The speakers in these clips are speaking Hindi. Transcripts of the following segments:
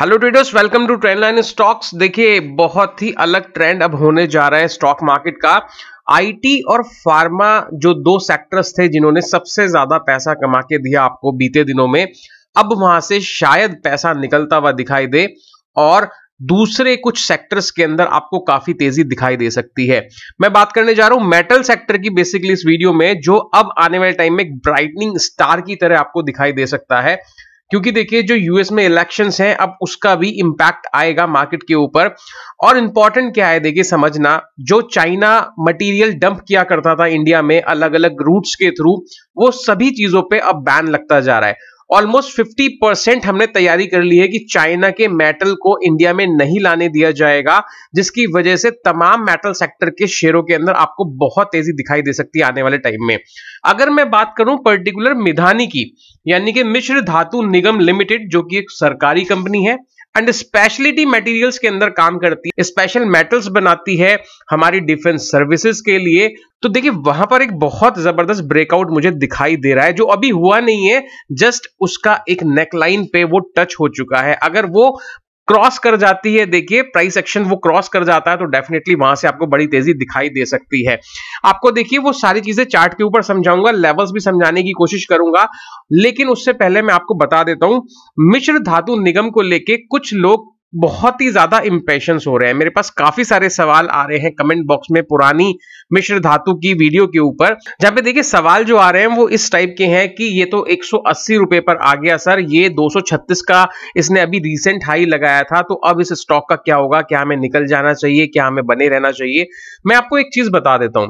hello traders welcome to trend line stocks देखिए बहुत ही अलग ट्रेंड अब होने जा रहा है स्टॉक मार्केट का आईटी और फार्मा जो दो सेक्टर्स थे जिन्होंने सबसे ज्यादा पैसा कमा के दिया आपको बीते दिनों में अब वहां से शायद पैसा निकलता हुआ दिखाई दे और दूसरे कुछ सेक्टर्स के अंदर आपको काफी तेजी दिखाई दे सकती है मैं बात करने जा रहा हूं मेटल सेक्टर की बेसिकली इस वीडियो में जो अब आने वाले टाइम में ब्राइटनिंग स्टार की तरह आपको दिखाई दे सकता है क्योंकि देखिए जो यूएस में इलेक्शंस हैं अब उसका भी इंपैक्ट आएगा मार्केट के ऊपर और इंपॉर्टेंट क्या है देखिए समझना जो चाइना मटेरियल डंप किया करता था इंडिया में अलग अलग रूट्स के थ्रू वो सभी चीजों पे अब बैन लगता जा रहा है ऑलमोस्ट 50 परसेंट हमने तैयारी कर ली है कि चाइना के मेटल को इंडिया में नहीं लाने दिया जाएगा जिसकी वजह से तमाम मेटल सेक्टर के शेयरों के अंदर आपको बहुत तेजी दिखाई दे सकती है आने वाले टाइम में अगर मैं बात करूं पर्टिकुलर मिधानी की यानी कि मिश्र धातु निगम लिमिटेड जो कि एक सरकारी कंपनी है एंड स्पेशलिटी मटेरियल्स के अंदर काम करती है स्पेशल मेटल्स बनाती है हमारी डिफेंस सर्विसेज के लिए तो देखिए वहां पर एक बहुत जबरदस्त ब्रेकआउट मुझे दिखाई दे रहा है जो अभी हुआ नहीं है जस्ट उसका एक नेकलाइन पे वो टच हो चुका है अगर वो क्रॉस कर जाती है देखिए प्राइस एक्शन वो क्रॉस कर जाता है तो डेफिनेटली वहां से आपको बड़ी तेजी दिखाई दे सकती है आपको देखिए वो सारी चीजें चार्ट के ऊपर समझाऊंगा लेवल्स भी समझाने की कोशिश करूंगा लेकिन उससे पहले मैं आपको बता देता हूं मिश्र धातु निगम को लेके कुछ लोग बहुत ही ज्यादा इम्पेशंस हो रहे हैं मेरे पास काफी सारे सवाल आ रहे हैं कमेंट बॉक्स में पुरानी मिश्र धातु की वीडियो के ऊपर जहां पे देखिए सवाल जो आ रहे हैं वो इस टाइप के हैं कि ये तो एक रुपए पर आ गया सर ये 236 का इसने अभी रिसेंट हाई लगाया था तो अब इस स्टॉक का क्या होगा क्या हमें निकल जाना चाहिए क्या हमें बने रहना चाहिए मैं आपको एक चीज बता देता हूं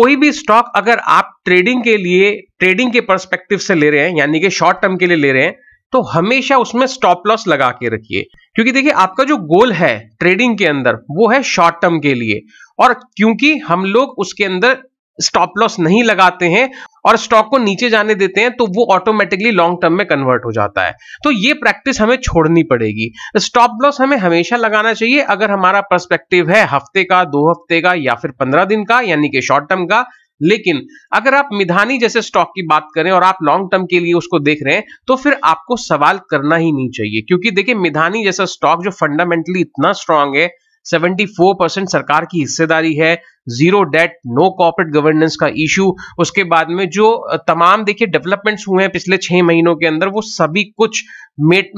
कोई भी स्टॉक अगर आप ट्रेडिंग के लिए ट्रेडिंग के परस्पेक्टिव से ले रहे हैं यानी कि शॉर्ट टर्म के लिए ले रहे हैं तो हमेशा उसमें स्टॉप लॉस लगा के रखिए क्योंकि देखिए आपका जो गोल है ट्रेडिंग के अंदर वो है शॉर्ट टर्म के लिए और क्योंकि हम लोग उसके अंदर स्टॉप लॉस नहीं लगाते हैं और स्टॉक को नीचे जाने देते हैं तो वो ऑटोमेटिकली लॉन्ग टर्म में कन्वर्ट हो जाता है तो ये प्रैक्टिस हमें छोड़नी पड़ेगी स्टॉप लॉस हमें हमेशा लगाना चाहिए अगर हमारा पर्सपेक्टिव है हफ्ते का दो हफ्ते का या फिर पंद्रह दिन का यानी कि शॉर्ट टर्म का लेकिन अगर आप मिधानी जैसे स्टॉक की बात करें और आप लॉन्ग टर्म के लिए उसको देख रहे हैं तो फिर आपको सवाल करना ही नहीं चाहिए क्योंकि देखिए मिधानी जैसा स्टॉक जो फंडामेंटली इतना स्ट्रांग है 74 परसेंट सरकार की हिस्सेदारी है zero debt no corporate governance का इशू उसके बाद में जो तमाम देखिए डेवलपमेंट्स हुए हैं पिछले छह महीनों के अंदर वो सभी कुछ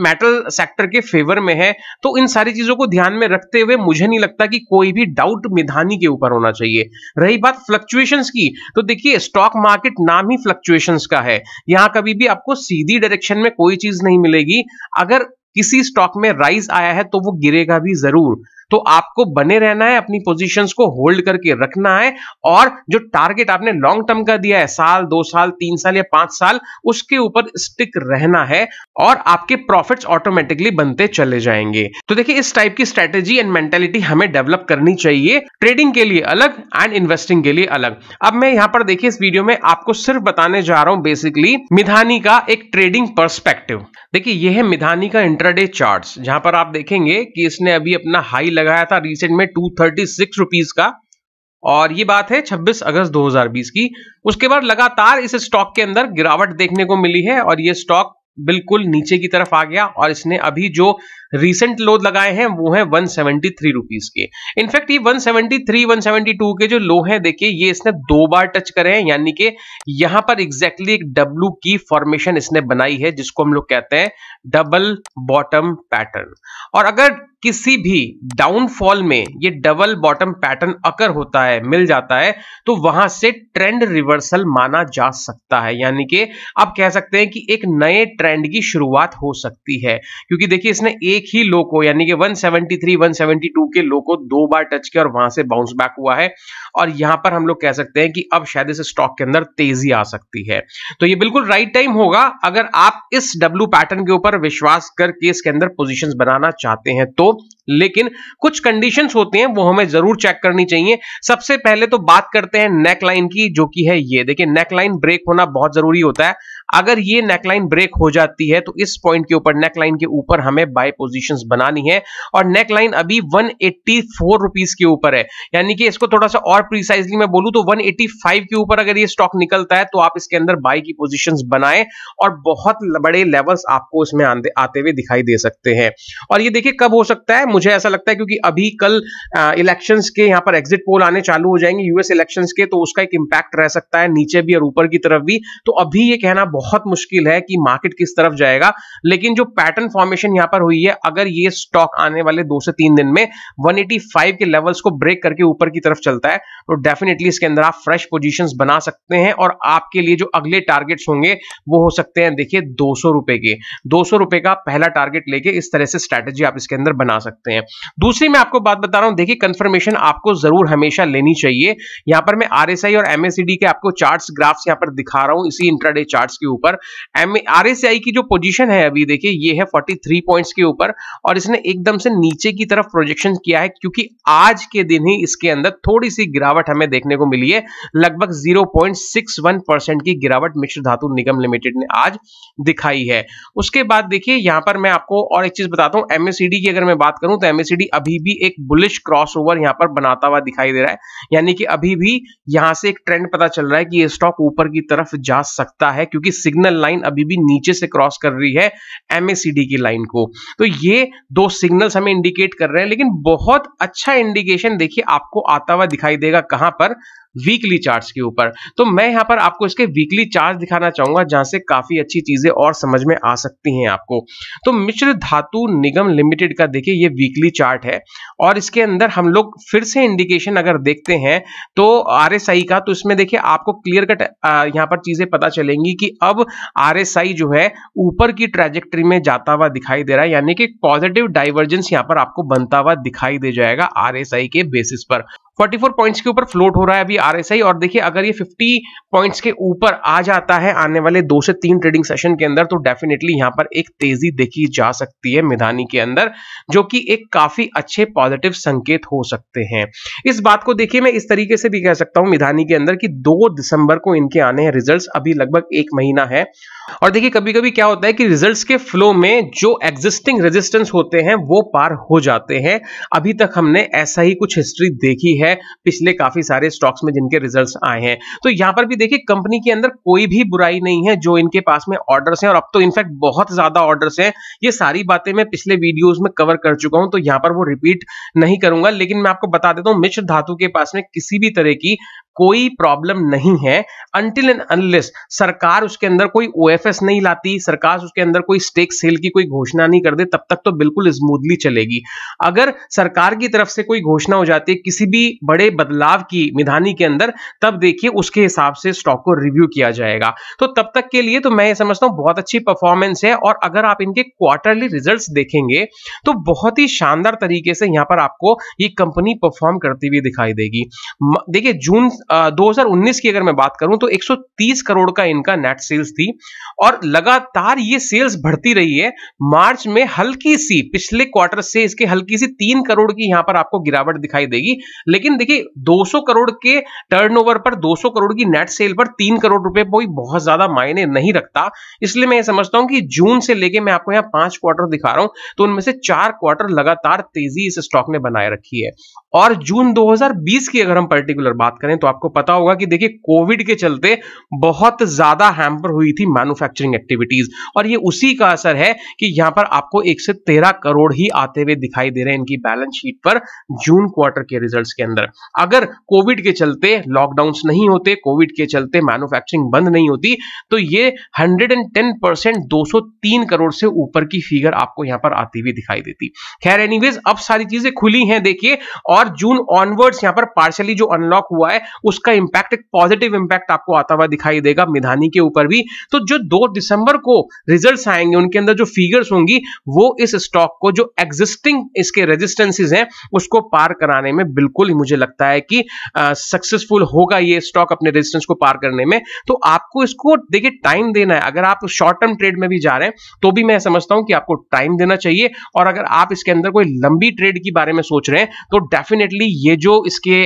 मेटल सेक्टर के फेवर में है तो इन सारी चीजों को ध्यान में रखते हुए मुझे नहीं लगता कि कोई भी डाउट मिधानी के ऊपर होना चाहिए रही बात फ्लक्चुएशन की तो देखिए स्टॉक मार्केट नाम ही फ्लक्चुएशन का है यहां कभी भी आपको सीधी डायरेक्शन में कोई चीज नहीं मिलेगी अगर किसी स्टॉक में राइज आया है तो वो गिरेगा भी जरूर तो आपको बने रहना है अपनी पोजिशन को होल्ड करके रखना है और जो टारगेट आपने लॉन्ग टर्म का दिया है साल दो साल तीन साल या पांच साल उसके ऊपर स्टिक रहना है और आपके प्रॉफिट ऑटोमेटिकली बनते चले जाएंगे तो देखिए इस टाइप की स्ट्रेटेजी एंड मेंटेलिटी हमें डेवलप करनी चाहिए ट्रेडिंग के लिए अलग एंड इन्वेस्टिंग के लिए अलग अब मैं यहां पर देखिए इस वीडियो में आपको सिर्फ बताने जा रहा हूं बेसिकली मिधानी का एक ट्रेडिंग पर्सपेक्टिव देखिए यह है मिधानी का इंटरडे चार्ट्स जहां पर आप देखेंगे कि इसने अभी अपना हाई लगाया था रिसेंट में टू थर्टी सिक्स रुपीज का और ये बात है 26 अगस्त 2020 की उसके बाद लगातार इस स्टॉक के अंदर गिरावट देखने को मिली है और ये स्टॉक बिल्कुल नीचे की तरफ आ गया और इसने अभी जो रिसेंट लो लगाए हैं वो है वन सेवेंटी थ्री रुपीज के इनफैक्ट ये one seventy three one seventy two के जो लो है देखिए ये इसने दो बार टच करे हैं यानी कि यहां पर एग्जैक्टली एक डब्लू की फॉर्मेशन इसने बनाई है जिसको हम लोग कहते हैं डबल बॉटम पैटर्न और अगर किसी भी डाउनफॉल में ये डबल बॉटम पैटर्न अकर होता है मिल जाता है तो वहां से ट्रेंड रिवर्सल माना जा सकता है यानी कि आप कह सकते हैं कि एक नए ट्रेंड की शुरुआत हो सकती है क्योंकि देखिए इसने एक एक ही लो को यानी कि 173 172 के लो को दो बार टच किया और वहां से बाउंस बैक हुआ है और यहां पर हम लोग कह सकते हैं कि अब शायद इस स्टॉक के अंदर तेजी आ सकती है तो ये बिल्कुल राइट टाइम होगा अगर आप इस डब्ल्यू पैटर्न के ऊपर विश्वास करके इसके अंदर पोजिशन बनाना चाहते हैं तो लेकिन कुछ कंडीशन होते हैं वो हमें जरूर चेक करनी चाहिए सबसे पहले तो बात करते हैं नेकलाइन की जो कि है ये देखिए नेकलाइन ब्रेक होना बहुत जरूरी होता है अगर ये नेकलाइन ब्रेक हो जाती है तो इस पॉइंट के ऊपर नेकलाइन के ऊपर हमें बाय पोजीशंस बनानी है और नेकलाइन अभी 184 रुपीज के ऊपर है यानी कि इसको थोड़ा सा और प्रिसाइजली मैं बोलूं तो 185 के ऊपर अगर ये स्टॉक निकलता है तो आप इसके अंदर बाय की पोजिशन बनाए और बहुत बड़े लेवल्स आपको इसमें आते हुए दिखाई दे सकते हैं और ये देखिए कब हो सकता है मुझे ऐसा लगता है क्योंकि अभी कल इलेक्शन के यहाँ पर एग्जिट पोल आने चालू हो जाएंगे यूएस इलेक्शन के तो उसका एक इम्पैक्ट रह सकता है नीचे भी और ऊपर की तरफ भी तो अभी ये कहना बहुत मुश्किल है कि मार्केट किस तरफ जाएगा लेकिन जो पैटर्न फॉर्मेशन यहां पर हुई है अगर ये स्टॉक आने वाले दो से तीन दिन में 185 के लेवल्स को ब्रेक करके ऊपर की तरफ चलता है तो डेफिनेटली इसके अंदर आप फ्रेश पोजिशन बना सकते हैं और आपके लिए जो अगले टारगेट्स होंगे वो हो सकते हैं देखिए दो रुपए के दो रुपए का पहला टारगेट लेके इस तरह से स्ट्रैटेजी आप इसके अंदर बना सकते हैं दूसरी मैं आपको बात बता रहा हूं देखिए कंफर्मेशन आपको जरूर हमेशा लेनी चाहिए यहां पर मैं आरएसआई और एमएसईडी के आपको चार्ट्स ग्राफ्स यहां पर दिखा रहा हूं इसी इंट्राडे चार्ट्स के ऊपर एम आरएसआई की जो पोजीशन है अभी देखिए ये है फोर्टी थ्री पॉइंट के ऊपर और इसने एकदम से नीचे की तरफ प्रोजेक्शन किया है क्योंकि आज के दिन ही इसके अंदर थोड़ी सी गिरावट हमें देखने को मिली है लगभग 0.61 परसेंट की गिरावट मिश्र धातु निगम लिमिटेड ने आज दिखाई है उसके बाद देखिए यहां पर मैं आपको और एक चीज बताता हूं एमएससीडी की अगर मैं बात करूं तो एमएससीडी अभी भी एक बुलिश क्रॉस ओवर यहाँ पर बनाता हुआ दिखाई दे रहा है यानी कि अभी भी यहां से एक ट्रेंड पता चल रहा है कि ये स्टॉक ऊपर की तरफ जा सकता है क्योंकि सिग्नल लाइन अभी भी नीचे से क्रॉस कर रही है एमएसीडी की लाइन को तो ये दो सिग्नल्स हमें इंडिकेट कर रहे हैं लेकिन बहुत अच्छा इंडिकेशन देखिए आपको आता हुआ दिखाई देगा कहां पर वीकली चार्ट्स के ऊपर तो मैं यहाँ पर आपको इसके वीकली चार्ज दिखाना चाहूंगा जहां से काफी अच्छी चीजें और समझ में आ सकती हैं आपको तो मिश्र धातु निगम लिमिटेड का देखिए ये वीकली चार्ट है और इसके अंदर हम लोग फिर से इंडिकेशन अगर देखते हैं तो आर का तो इसमें देखिए आपको क्लियर कट यहाँ पर चीजें पता चलेंगी कि अब आर जो है ऊपर की ट्रेजेक्ट्री में जाता हुआ दिखाई दे रहा है यानी कि पॉजिटिव डाइवर्जेंस यहाँ पर आपको बनता हुआ दिखाई दे जाएगा आर के बेसिस पर 44 पॉइंट्स के ऊपर फ्लोट हो रहा है अभी आरएसआई और देखिए अगर ये 50 पॉइंट्स के ऊपर आ जाता है आने वाले दो से तीन ट्रेडिंग सेशन के अंदर तो डेफिनेटली यहां पर एक तेजी देखी जा सकती है मिधानी के अंदर जो कि एक काफी अच्छे पॉजिटिव संकेत हो सकते हैं इस बात को देखिए मैं इस तरीके से भी कह सकता हूं मिधानी के अंदर की दो दिसंबर को इनके आने हैं रिजल्ट अभी लगभग एक महीना है और देखिए कभी कभी क्या होता है कि रिजल्ट के फ्लो में जो एग्जिस्टिंग रेजिस्टेंस होते हैं वो पार हो जाते हैं अभी तक हमने ऐसा ही कुछ हिस्ट्री देखी है है पिछले काफी सारे स्टॉक्स में जिनके रिजल्ट आए हैं तो यहां पर भी देखिए कंपनी के अंदर कोई भी बुराई नहीं है जो इनके पास में ऑर्डर्स हैं और अब तो इनफैक्ट बहुत ज्यादा ऑर्डर्स हैं ये सारी बातें मैं पिछले वीडियोस में कवर कर चुका हूं तो यहां पर वो रिपीट नहीं करूंगा लेकिन मैं आपको बता देता हूं मिश्र धातु के पास में किसी भी तरह की कोई प्रॉब्लम नहीं है अनटिल एंड अनलेस सरकार उसके अंदर कोई ओ नहीं लाती सरकार उसके अंदर कोई स्टेक सेल की कोई घोषणा नहीं कर दे तब तक तो बिल्कुल स्मूथली चलेगी अगर सरकार की तरफ से कोई घोषणा हो जाती है किसी भी बड़े बदलाव की मिधानी के अंदर तब देखिए उसके हिसाब से स्टॉक को रिव्यू किया जाएगा तो तब तक के लिए तो मैं ये समझता हूँ बहुत अच्छी परफॉर्मेंस है और अगर आप इनके क्वार्टरली रिजल्ट देखेंगे तो बहुत ही शानदार तरीके से यहाँ पर आपको ये कंपनी परफॉर्म करती हुई दिखाई देगी देखिए जून 2019 की अगर मैं बात करूं तो 130 करोड़ का इनका नेट सेल्स थी और लगातार ये सेल्स बढ़ती रही है मार्च में हल्की सी पिछले क्वार्टर से इसके हल्की सी तीन करोड़ की यहां पर आपको गिरावट दिखाई देगी लेकिन देखिए 200 करोड़ के टर्नओवर पर 200 करोड़ की नेट सेल पर तीन करोड़ रुपए कोई बहुत ज्यादा मायने नहीं रखता इसलिए मैं समझता हूं कि जून से लेके मैं आपको यहां पांच क्वार्टर दिखा रहा हूं तो उनमें से चार क्वार्टर लगातार तेजी इस स्टॉक ने बनाए रखी है और जून 2020 की अगर हम पर्टिकुलर बात करें तो आपको पता होगा कि देखिए कोविड के चलते बहुत ज्यादा हैम्पर हुई थी मैन्युफैक्चरिंग एक्टिविटीज और ये उसी का असर है कि यहां पर आपको एक से तेरह करोड़ ही आते हुए दिखाई दे रहे हैं इनकी बैलेंस शीट पर जून क्वार्टर के रिजल्ट के अंदर अगर कोविड के चलते लॉकडाउन नहीं होते कोविड के चलते मैन्युफैक्चरिंग बंद नहीं होती तो ये हंड्रेड एंड टेन परसेंट दो सौ तीन करोड़ से ऊपर की फिगर आपको यहां पर आती हुई दिखाई देती खैर एनीवेज अब सारी चीजें खुली हैं देखिए और और जून ऑनवर्ड्स यहां पर पार्शली जो अनलॉक हुआ है उसका इंपैक्ट एक पॉजिटिव इंपैक्ट आपको आता हुआ दिखाई देगा मिधानी के ऊपर भी तो जो दो दिसंबर को रिजल्ट आएंगे उनके अंदर जो फिगर्स होंगी वो इस स्टॉक को जो एग्जिस्टिंग इसके रेजिस्टेंसिस हैं उसको पार कराने में बिल्कुल ही मुझे लगता है कि सक्सेसफुल होगा ये स्टॉक अपने रेजिस्टेंस को पार करने में तो आपको इसको देखिए टाइम देना है अगर आप शॉर्ट टर्म ट्रेड में भी जा रहे हैं तो भी मैं समझता हूं कि आपको टाइम देना चाहिए और अगर आप इसके अंदर कोई लंबी ट्रेड के बारे में सोच रहे हैं तो डेफिनेट डेफिनेटली ये जो इसके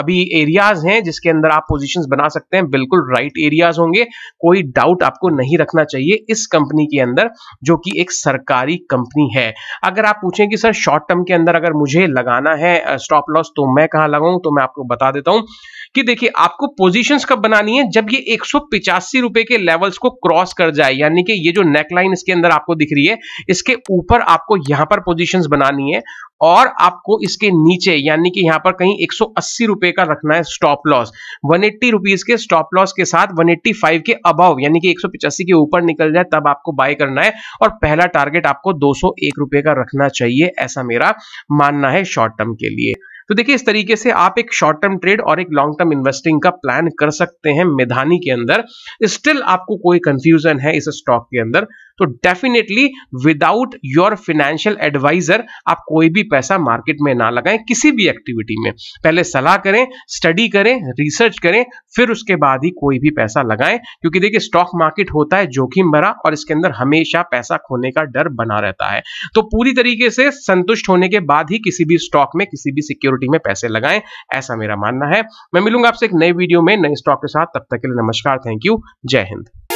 अभी एरियाज हैं जिसके अंदर आप पोजीशंस बना सकते हैं बिल्कुल राइट एरियाज होंगे कोई डाउट आपको नहीं रखना चाहिए इस कंपनी के अंदर जो कि एक सरकारी कंपनी है अगर आप पूछें कि सर शॉर्ट टर्म के अंदर अगर मुझे लगाना है स्टॉप लॉस तो मैं कहाँ लगाऊं तो मैं आपको बता देता हूं कि देखिए आपको पोजीशंस कब बनानी है जब ये एक रुपए के लेवल्स को क्रॉस कर जाए यानी कि ये जो नेकलाइन इसके अंदर आपको दिख रही है इसके ऊपर आपको यहां पर पोजीशंस बनानी है और आपको इसके नीचे यानी कि यहां पर कहीं एक रुपए का रखना है स्टॉप लॉस वन एट्टी के स्टॉप लॉस के साथ 185 के अबाव यानी कि एक के ऊपर निकल जाए तब आपको बाय करना है और पहला टारगेट आपको दो रुपए का रखना चाहिए ऐसा मेरा मानना है शॉर्ट टर्म के लिए तो देखिए इस तरीके से आप एक शॉर्ट टर्म ट्रेड और एक लॉन्ग टर्म इन्वेस्टिंग का प्लान कर सकते हैं मेधानी के अंदर स्टिल आपको कोई कंफ्यूजन है इस स्टॉक के अंदर तो definitely without your financial advisor आप कोई भी पैसा मार्केट में ना लगाएं किसी भी एक्टिविटी में पहले सलाह करें स्टडी करें रिसर्च करें फिर उसके बाद ही कोई भी पैसा लगाएं क्योंकि देखिए स्टॉक मार्केट होता है जोखिम भरा और इसके अंदर हमेशा पैसा खोने का डर बना रहता है तो पूरी तरीके से संतुष्ट होने के बाद ही किसी भी स्टॉक में किसी भी सिक्योरिटी में पैसे लगाएं ऐसा मेरा मानना है मैं मिलूंगा आपसे एक नई वीडियो में नए स्टॉक के साथ तब तक के लिए नमस्कार थैंक यू जय हिंद